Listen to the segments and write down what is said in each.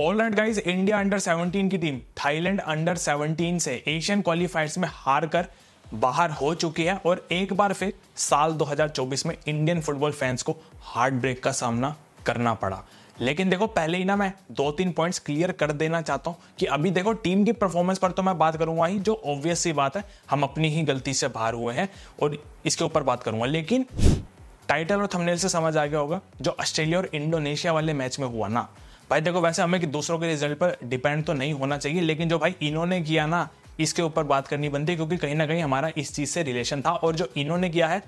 all guys India under 17 की team Thailand under 17 से Asian क्वालिफायर्स में हार कर बाहर हो चुकी है और एक बार फिर साल 2024 में इंडियन फुटबॉल फैंस को हार्ट ब्रेक का सामना करना पड़ा लेकिन देखो पहले ही ना मैं दो तीन पॉइंट्स क्लियर कर देना चाहता हूँ कि अभी देखो टीम की परफॉर्मेंस पर तो मैं बात करूंगा ही जो ऑब्वियस सी बात है हम अपनी ही गलती से बाहर हुए हैं और इसके ऊपर बात करूंगा लेकिन टाइटल और थंबनेल से समझ आ गया होगा जो ऑस्ट्रेलिया और इंडोनेशिया वाले मैच में हुआ ना भाई देखो वैसे हमें कि दूसरों के रिजल्ट पर डिपेंड तो नहीं होना चाहिए लेकिन जो भाई इन्होंने किया ना इसके ऊपर बात करनी बनती क्योंकि कहीं ना कहीं हमारा इस चीज़ से रिलेशन था और जो इन्होंने किया है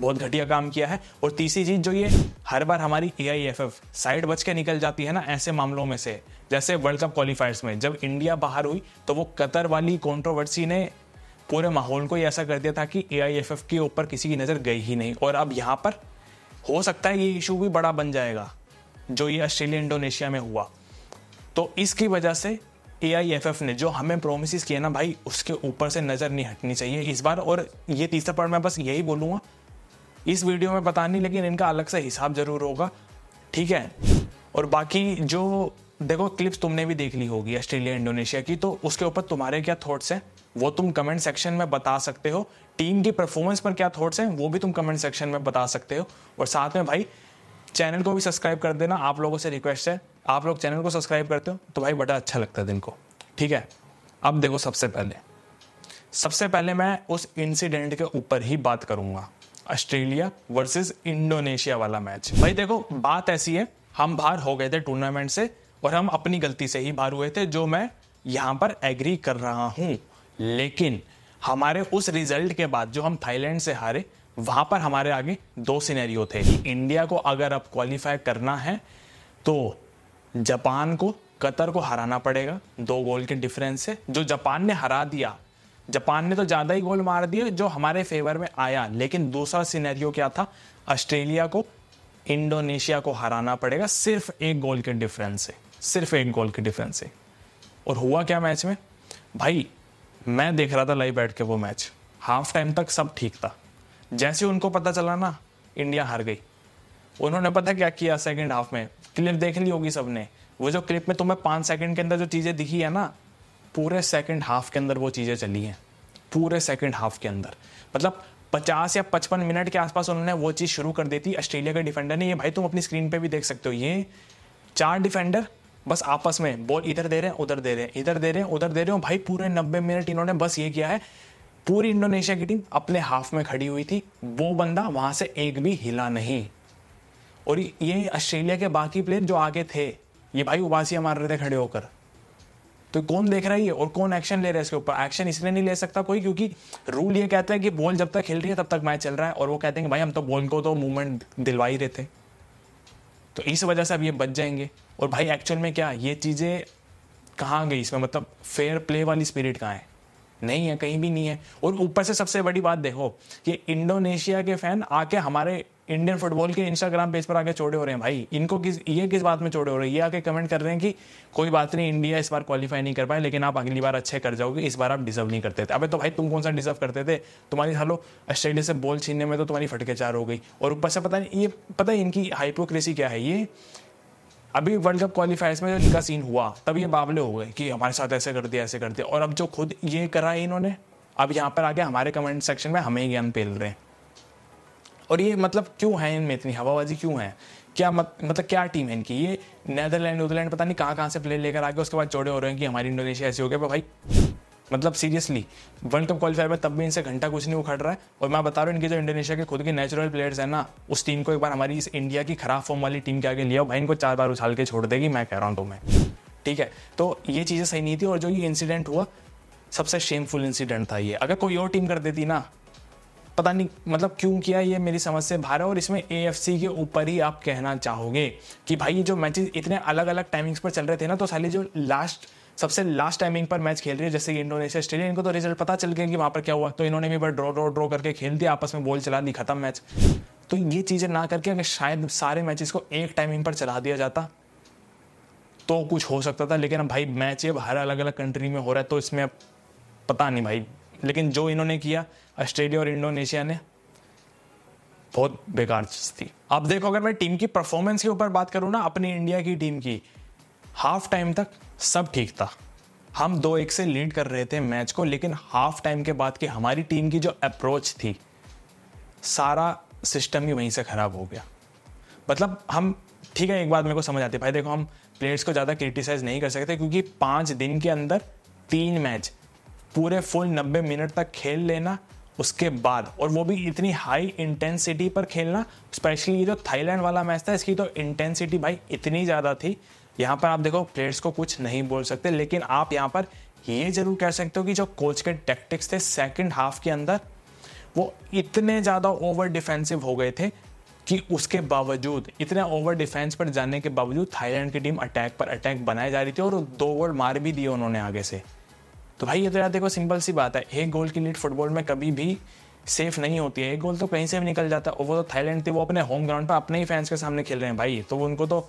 बहुत घटिया काम किया है और तीसरी चीज़ जो ये हर बार हमारी A I F F side बच के निकल जाती है ना ऐसे मामलों में से जैसे वर्ल्ड कप क्वालिफायर्स में जब इंडिया बाहर हुई तो वो कतर वाली कॉन्ट्रोवर्सी ने पूरे माहौल को ही ऐसा कर दिया था कि ए आई एफ एफ के ऊपर किसी की नज़र गई ही नहीं और अब यहाँ पर हो सकता है ये इशू भी बड़ा बन जाएगा जो ये ऑस्ट्रेलिया इंडोनेशिया में हुआ तो इसकी वजह से ए ने जो हमें प्रोमिस किया ना भाई उसके ऊपर से नज़र नहीं हटनी चाहिए इस बार और ये तीसरा पॉइंट मैं बस यही बोलूँगा इस वीडियो में पता नहीं लेकिन इनका अलग से हिसाब ज़रूर होगा ठीक है और बाकी जो देखो क्लिप्स तुमने भी देख ली होगी ऑस्ट्रेलिया इंडोनेशिया की तो उसके ऊपर तुम्हारे क्या थॉट्स हैं वो तुम कमेंट सेक्शन में बता सकते हो टीम की परफॉर्मेंस पर क्या थॉट्स हैं वो भी तुम कमेंट सेक्शन में बता सकते हो और साथ में भाई चैनल को भी सब्सक्राइब कर देना आप लोगों से रिक्वेस्ट है आप लोग चैनल को सब्सक्राइब करते हो तो भाई बड़ा अच्छा लगता है दिन को ठीक है अब देखो सबसे पहले सबसे पहले मैं उस इंसिडेंट के ऊपर ही बात करूंगा ऑस्ट्रेलिया वर्सेस इंडोनेशिया वाला मैच भाई देखो बात ऐसी है हम बाहर हो गए थे टूर्नामेंट से और हम अपनी गलती से ही बाहर हुए थे जो मैं यहाँ पर एग्री कर रहा हूँ लेकिन हमारे उस रिजल्ट के बाद जो हम थाईलैंड से हारे वहां पर हमारे आगे दो सिनेरियो थे इंडिया को अगर अब क्वालिफाई करना है तो जापान को कतर को हराना पड़ेगा दो गोल के डिफरेंस से जो जापान ने हरा दिया जापान ने तो ज़्यादा ही गोल मार दिए जो हमारे फेवर में आया लेकिन दूसरा सिनेरियो क्या था ऑस्ट्रेलिया को इंडोनेशिया को हराना पड़ेगा सिर्फ एक गोल के डिफरेंस से सिर्फ एक गोल के डिफरेंस से और हुआ क्या मैच में भाई मैं देख रहा था लाइव बैठ के वो मैच हाफ टाइम तक सब ठीक था जैसे उनको पता चला ना इंडिया हार गई उन्होंने पता क्या किया सेकेंड हाफ में क्लिप देख ली होगी सबने वो जो क्लिप में तुम्हें पाँच सेकेंड के अंदर जो चीज़ें दिखी है ना पूरे सेकेंड हाफ के अंदर वो चीज़ें चली हैं पूरे सेकेंड हाफ के अंदर मतलब पचास या पचपन मिनट के आसपास उन्होंने वो चीज़ शुरू कर दी थी ऑस्ट्रेलिया के डिफेंडर ने ये भाई तुम अपनी स्क्रीन पर भी देख सकते हो ये चार डिफेंडर बस आपस में बॉल इधर दे रहे हैं उधर दे रहे हैं इधर दे रहे हैं उधर दे रहे हो भाई पूरे नब्बे मिनट इन्होंने बस ये किया है पूरी इंडोनेशिया की टीम अपने हाफ में खड़ी हुई थी वो बंदा वहां से एक भी हिला नहीं और ये ऑस्ट्रेलिया के बाकी प्लेयर जो आगे थे ये भाई उबासिया मार रहे थे खड़े होकर तो कौन देख रहा है ये और कौन एक्शन ले रहा है इसके ऊपर एक्शन इसलिए नहीं ले सकता कोई क्योंकि रूल ये कहता है कि बॉल जब तक खेल रही है तब तक मैच चल रहा है और वो कहते हैं कि भाई हम तो बॉल को तो मूवमेंट दिलवा ही रहे थे तो इस वजह से अब ये बच जाएंगे और भाई एक्चुअल में क्या ये चीज़ें कहाँ गई इसमें मतलब फेयर प्ले वाली स्पिरिट कहाँ है नहीं है कहीं भी नहीं है और ऊपर से सबसे बड़ी बात देखो कि इंडोनेशिया के फैन आके हमारे इंडियन फुटबॉल के इंस्टाग्राम पेज पर आके चोड़े हो रहे हैं भाई इनको किस ये किस बात में चोड़े हो रहे हैं ये आके कमेंट कर रहे हैं कि कोई बात नहीं इंडिया इस बार क्वालिफाई नहीं कर पाए लेकिन आप अगली बार अच्छे कर जाओगे इस बार आप डिजर्व नहीं करते थे अबे तो भाई तुम कौन सा डिजर्व करते थे तुम्हारी हालो ऑस्ट्रेलिया से बॉल छीनने में तो तुम्हारी फटके चार हो गई और ऊपर से पता नहीं ये पता है इनकी हाइपोक्रेसी क्या है ये अभी वर्ल्ड कप क्वालिफायर्स में जो इनका सीन हुआ तब ये बावले हो गए कि हमारे साथ ऐसे कर दिया ऐसे कर दिया और अब जो खुद ये करा है इन्होंने अब यहाँ पर आके हमारे कमेंट सेक्शन में हमें ज्ञान पेल रहे हैं और ये मतलब क्यों है इनमें इतनी हवाबाजी क्यों है क्या मत, मतलब क्या टीम है इनकी ये नैदरलैंड न्यूजीलैंड पता नहीं कहाँ कहाँ से प्लेयर लेकर आगे उसके बाद जोड़े हो रहे हैं कि हमारी इंडोनेशिया ऐसी हो गया भाई मतलब सीरियसली वर्ल्ड कप क्वालिफायर में तब भी इनसे घंटा कुछ नहीं उखड़ रहा है और मैं बता रहा हूँ इनके जो इंडोनेशिया के खुद के नेचुरल प्लेयर्स हैं ना उस टीम को एक बार हमारी इस इंडिया की खराब फॉर्म वाली टीम के आगे लिया भाई इनको चार बार उछाल के छोड़ देगी मैं कह रहा हूँ तुम्हें तो ठीक है तो ये चीज़ें सही नहीं थी और जो ये इंसिडेंट हुआ सबसे शेमफुल इंसिडेंट था ये अगर कोई और टीम कर देती ना पता नहीं मतलब क्यों किया ये मेरी समझ से बाहर है और इसमें ए के ऊपर ही आप कहना चाहोगे कि भाई ये जो मैचेस इतने अलग अलग टाइमिंग्स पर चल रहे थे ना तो साले जो लास्ट सबसे लास्ट टाइमिंग पर मैच खेल रही है जैसे कि इंडोनेशिया ऑस्ट्रेलिया इनको तो रिजल्ट पता चल गया कि वहाँ पर क्या हुआ तो इन्होंने भी बार ड्रॉ ड्रॉ ड्रॉ करके खेल दिया आपस में बॉल चला दी खत्म मैच तो ये चीज़ें ना करके अगर शायद सारे मैचेस को एक टाइमिंग पर चला दिया जाता तो कुछ हो सकता था लेकिन अब भाई मैच अब हर अलग अलग कंट्री में हो रहा है तो इसमें अब पता नहीं भाई लेकिन जो इन्होंने किया ऑस्ट्रेलिया और इंडोनेशिया ने बहुत बेकार चीज़ थी अब देखो अगर मैं टीम की परफॉर्मेंस के ऊपर बात करूँ ना अपनी इंडिया की टीम की हाफ टाइम तक सब ठीक था हम दो एक से लीड कर रहे थे मैच को लेकिन हाफ टाइम के बाद की हमारी टीम की जो अप्रोच थी सारा सिस्टम ही वहीं से ख़राब हो गया मतलब हम ठीक है एक बात मेरे को समझ आती है भाई देखो हम प्लेयर्स को ज़्यादा क्रिटिसाइज़ नहीं कर सकते क्योंकि पाँच दिन के अंदर तीन मैच पूरे फुल नब्बे मिनट तक खेल लेना उसके बाद और वो भी इतनी हाई इंटेंसिटी पर खेलना स्पेशली ये जो थाईलैंड वाला मैच था इसकी तो इंटेंसिटी भाई इतनी ज़्यादा थी यहाँ पर आप देखो प्लेयर्स को कुछ नहीं बोल सकते लेकिन आप यहाँ पर ये जरूर कह सकते हो कि जो कोच के टैक्टिक्स थे सेकेंड हाफ के अंदर वो इतने ज़्यादा ओवर डिफेंसिव हो गए थे कि उसके बावजूद इतने ओवर डिफेंस पर जाने के बावजूद थाईलैंड की टीम अटैक पर अटैक बनाई जा रही थी और दो ओवर मार भी दिए उन्होंने आगे से तो भाई ये तो यार देखो सिंपल सी बात है एक गोल की लीड फुटबॉल में कभी भी सेफ नहीं होती है एक गोल तो कहीं से भी निकल जाता है वो तो थाईलैंड थे वो अपने होम ग्राउंड पर अपने ही फैंस के सामने खेल रहे हैं भाई तो उनको तो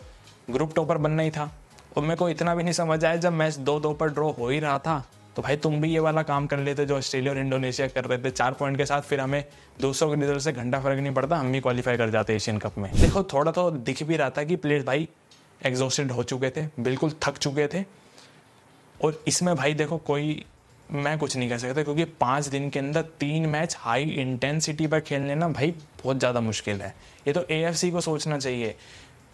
ग्रुप टॉपर बनना ही था और तो मेरे को इतना भी नहीं समझ आया जब मैच दो दो पर ड्रॉ हो ही रहा था तो भाई तुम भी ये वाला काम कर लेते जो ऑस्ट्रेलिया और इंडोनेशिया कर रहे थे चार पॉइंट के साथ फिर हमें दूसरों के रिजल्ट से घंटा फर्क नहीं पड़ता हम भी क्वालिफाई कर जाते एशियन कप में देखो थोड़ा तो दिख भी रहा था कि प्लेयर भाई एग्जॉस्टेड हो चुके थे बिल्कुल थक चुके थे और इसमें भाई देखो कोई मैं कुछ नहीं कह सकता क्योंकि पाँच दिन के अंदर तीन मैच हाई इंटेंसिटी पर खेल लेना भाई बहुत ज़्यादा मुश्किल है ये तो ए को सोचना चाहिए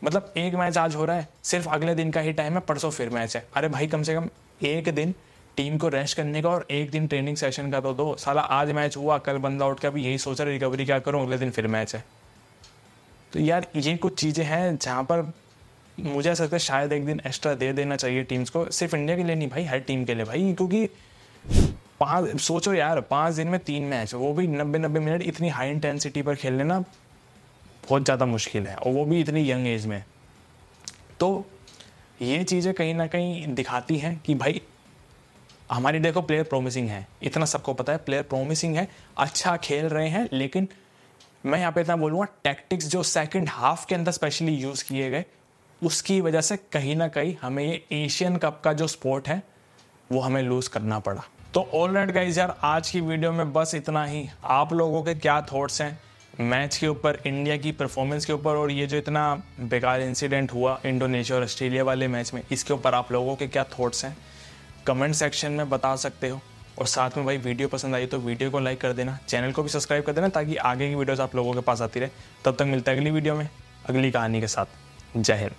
मतलब एक मैच आज हो रहा है सिर्फ अगले दिन का ही टाइम है परसों फिर मैच है अरे भाई कम से कम एक दिन टीम को रेस्ट करने का और एक दिन ट्रेनिंग सेशन का तो दो साला आज मैच हुआ कल बंदा उठ के अभी यही सोच रहा रिकवरी क्या करूँ अगले दिन फिर मैच है तो यार ये कुछ चीज़ें हैं जहाँ पर मुझे ऐसा लगता है शायद एक दिन एक्स्ट्रा दे देना चाहिए टीम्स को सिर्फ इंडिया के लिए नहीं भाई हर टीम के लिए भाई क्योंकि पाँच सोचो यार पाँच दिन में तीन मैच वो भी नब्बे नब्बे मिनट इतनी हाई इंटेंसिटी पर खेलने ना बहुत ज़्यादा मुश्किल है और वो भी इतनी यंग एज में तो ये चीज़ें कहीं ना कहीं दिखाती हैं कि भाई हमारी देखो प्लेयर प्रोमिसिंग है इतना सबको पता है प्लेयर प्रोमिसिंग है अच्छा खेल रहे हैं लेकिन मैं यहाँ पे इतना बोलूँगा टैक्टिक्स जो सेकंड हाफ के अंदर स्पेशली यूज़ किए गए उसकी वजह से कहीं ना कहीं हमें ये एशियन कप का जो स्पोर्ट है वो हमें लूज़ करना पड़ा तो ऑल राइट गाइज यार आज की वीडियो में बस इतना ही आप लोगों के क्या थॉट्स हैं मैच के ऊपर इंडिया की परफॉर्मेंस के ऊपर और ये जो इतना बेकार इंसिडेंट हुआ इंडोनेशिया और ऑस्ट्रेलिया वाले मैच में इसके ऊपर आप लोगों के क्या थॉट्स हैं कमेंट सेक्शन में बता सकते हो और साथ में भाई वीडियो पसंद आई तो वीडियो को लाइक कर देना चैनल को भी सब्सक्राइब कर देना ताकि आगे की वीडियोस आप लोगों के पास आती रहे तब तक मिलते हैं अगली वीडियो में अगली कहानी के साथ जय हिंद